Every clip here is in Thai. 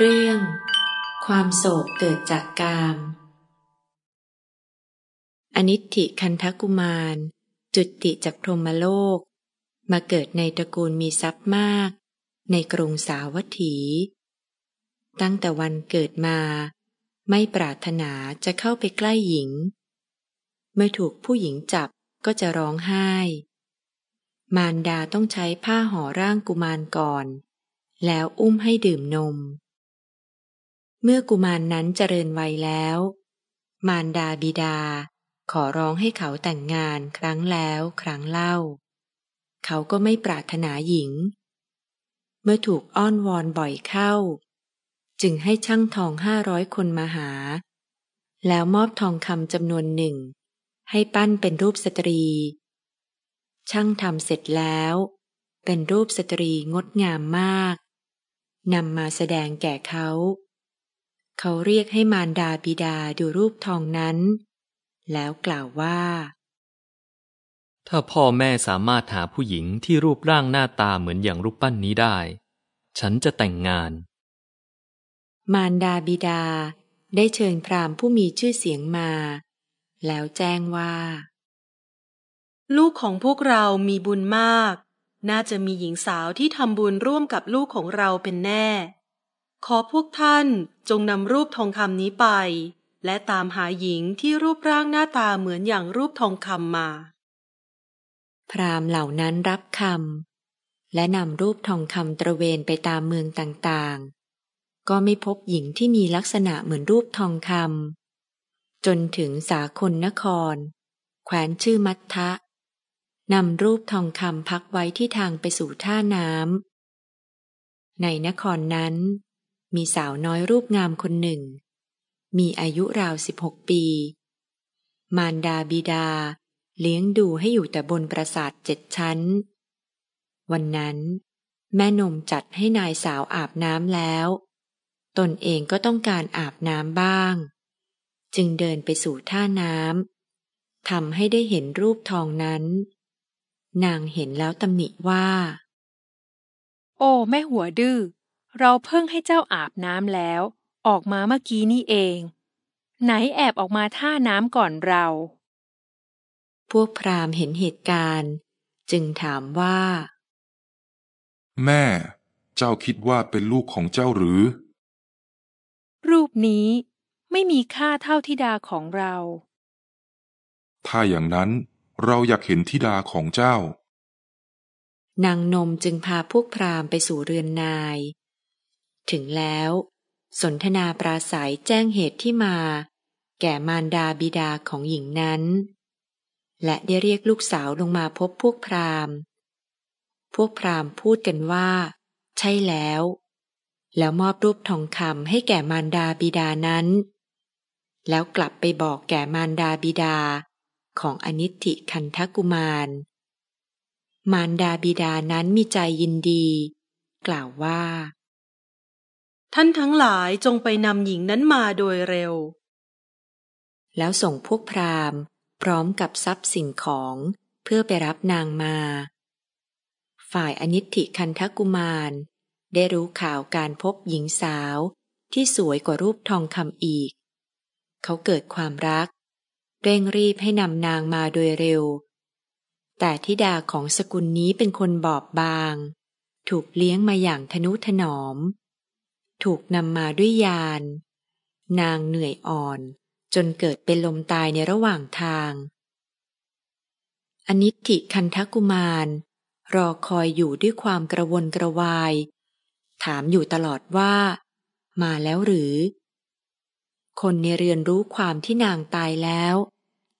เรื่องความโศกเกิดจากกามอนิธิคันทกุมารจุติจากพรหมโลก มาเกิดในตระกูลมีทรัพย์มาก ในกรุงสาวัตถี ตั้งแต่วันเกิดมา ไม่ปรารถนาจะเข้าไปใกล้หญิง เมื่อถูกผู้หญิงจับก็จะร้องไห้ มารดาต้องใช้ผ้าห่อร่างกุมารก่อน แล้วอุ้มให้ดื่มนมเมื่อกุมารนนั้นเจริญวัยแล้ว มารดาบิดา ขอร้องให้เขาแต่งงานครั้งแล้วครั้งเล่า เขาก็ไม่ปรารถนาหญิง เมื่อถูกอ้อนวอนบ่อยเข้า จึงให้ช่างทองห้าร้อยคนมาหา แล้วมอบทองคำจำนวนหนึ่ง ให้ปั้นเป็นรูปสตรี ช่างทำเสร็จแล้ว เป็นรูปสตรีงดงามมากนำมาแสดงแก่เขาเขาเรียกให้มารดาบิดาดูรูปทองนั้นแล้วกล่าวว่า ถ้าพ่อแม่สามารถหาผู้หญิงที่รูปร่างหน้าตาเหมือนอย่างรูปปั้นนี้ได้ ฉันจะแต่งงาน มารดาบิดาได้เชิญพราหมณ์ผู้มีชื่อเสียงมาแล้วแจ้งว่า ลูกของพวกเรามีบุญมาก น่าจะมีหญิงสาวที่ทำบุญร่วมกับลูกของเราเป็นแน่ขอพวกท่านจงนำรูปทองคำนี้ไป และตามหาหญิงที่รูปร่างหน้าตาเหมือนอย่างรูปทองคำมา พรามเหล่านั้นรับคำและนำรูปทองคำตระเวนไปตามเมืองต่างๆ ก็ไม่พบหญิงที่มีลักษณะเหมือนรูปทองคำจนถึงสาคนนครแขวนชื่อมัททะนำรูปทองคำพักไว้ที่ทางไปสู่ท่าน้ำในนครนั้นมีสาวน้อยรูปงามคนหนึ่ง มีอายุราวสิบหกปี มารดาบิดา เลี้ยงดูให้อยู่แต่บนปราสาทเจ็ดชั้น วันนั้น แม่นมจัดให้นายสาวอาบน้ำแล้ว ตนเองก็ต้องการอาบน้ำบ้าง จึงเดินไปสู่ท่าน้ำทำให้ได้เห็นรูปทองนั้น นางเห็นแล้วตำหนิว่า โอ้ แม่หัวดื้อเราเพิ่งให้เจ้าอาบน้ำแล้ว ออกมาเมื่อกี้นี่เอง ไหนแอบออกมาท่าน้ำก่อนเรา พวกพราหมณ์เห็นเหตุการณ์ จึงถามว่า แม่เจ้าคิดว่าเป็นลูกของเจ้าหรือ รูปนี้ไม่มีค่าเท่าธิดาของเรา ถ้าอย่างนั้นเราอยากเห็นธิดาของเจ้านางนมจึงพาพวกพราหมณ์ไปสู่เรือนนายถึงแล้ว สนทนาปราศัยแจ้งเหตุที่มา แก่มารดาบิดาของหญิงนั้น และได้เรียกลูกสาวลงมาพบพวกพราหมณ์พวกพราหมณ์พูดกันว่า ใช่แล้ว แล้วมอบรูปทองคำให้แก่มารดาบิดานั้น แล้วกลับไปบอกแก่มารดาบิดาของอนิติคันทกุมาร มารดาบิดานั้นมีใจยินดี กล่าวว่าท่านทั้งหลายจงไปนำหญิงนั้นมาโดยเร็ว แล้วส่งพวกพราหมณ์ พร้อมกับทรัพย์สิ่งของเพื่อไปรับนางมา ฝ่ายอนิธิคันทกุมาร ได้รู้ข่าวการพบหญิงสาวที่สวยกว่ารูปทองคำอีก เขาเกิดความรัก เร่งรีบให้นำนางมาโดยเร็ว แต่ทิดาของสกุลนี้เป็นคนบอบบาง ถูกเลี้ยงมาอย่างทนุถนอมถูกนำมาด้วยยาน นางเหนื่อยอ่อนจนเกิดเป็นลมตายในระหว่างทางอนิติคันทกุมาร รอคอยอยู่ด้วยความกระวนกระวาย ถามอยู่ตลอดว่า มาแล้วหรือ คนในเรือนรู้ความที่นางตายแล้ว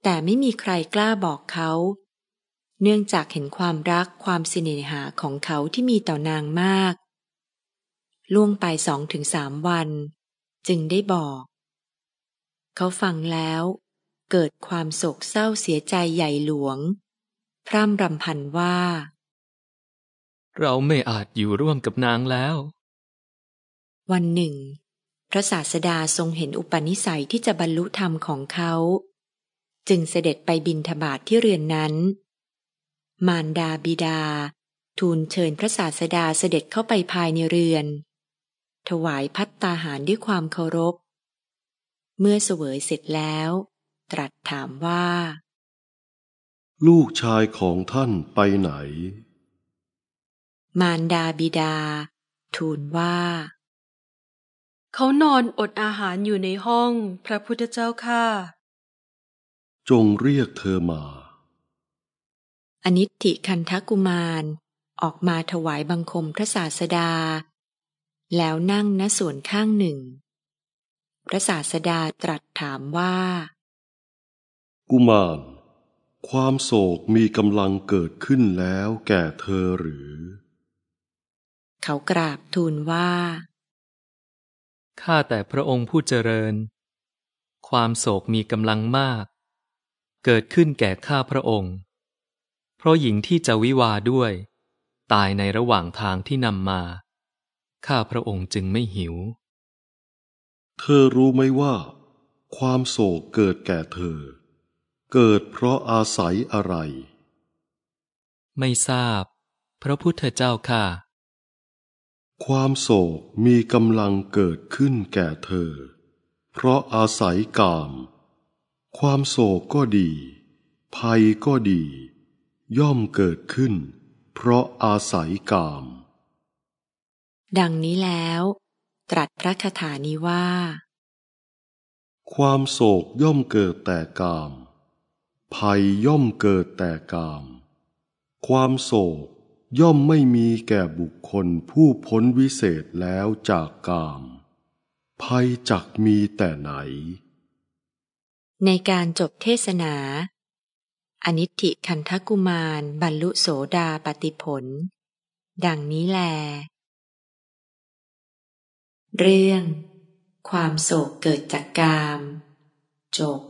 แต่ไม่มีใครกล้าบอกเขา เนื่องจากเห็นความรักความสน่นหาของเขาที่มีต่อนางมากล่วงไปสองถึงสามวัน จึงได้บอก เขาฟังแล้ว เกิดความโศกเศร้าเสียใจใหญ่หลวง พร่ำรำพันว่า เราไม่อาจอยู่ร่วมกับนางแล้ว วันหนึ่ง พระศาสดาทรงเห็นอุปนิสัยที่จะบรรลุธรรมของเขา จึงเสด็จไปบินทบาทที่เรือนนั้น มารดาบิดา ทูลเชิญพระศาสดาเสด็จเข้าไปภายในเรือนถวายพัตตาหารด้วยความเคารพ เมื่อเสวยเสร็จแล้ว ตรัสถามว่า ลูกชายของท่านไปไหน มารดาบิดา ทูลว่า เขานอนอดอาหารอยู่ในห้อง พระพุทธเจ้าค่ะ จงเรียกเธอมา อนิติคันทกุมารออกมาถวายบังคมพระศาสดาแล้วนั่งณส่วนข้างหนึ่ง พระศาสดาตรัสถามว่า กุมารความโศกมีกำลังเกิดขึ้นแล้วแก่เธอหรือ เขากราบทูลว่าข้าแต่พระองค์ผู้เจริญ ความโศกมีกำลังมาก เกิดขึ้นแก่ข้าพระองค์ เพราะหญิงที่จะวิวาด้วย ตายในระหว่างทางที่นำมาข้าพระองค์จึงไม่หิว เธอรู้ไหมว่า ความโศกเกิดแก่เธอ เกิดเพราะอาศัยอะไร ไม่ทราบพระพุทธเจ้าค่ะ ความโศกมีกำลังเกิดขึ้นแก่เธอ เพราะอาศัยกาม ความโศกก็ดี ภัยก็ดี ย่อมเกิดขึ้น เพราะอาศัยกามดังนี้แล้ว ตรัสพระคถานี้ว่า ความโศกย่อมเกิดแต่กาม ภัยย่อมเกิดแต่กาม ความโศกย่อมไม่มีแก่บุคคลผู้พ้นวิเศษแล้วจากกาม ภัยจักมีแต่ไหน ในการจบเทศนา อนิธิคันทกุมารบรรลุโสดาปติผล ดังนี้แลเรื่องความโศกเกิดจากกามจบ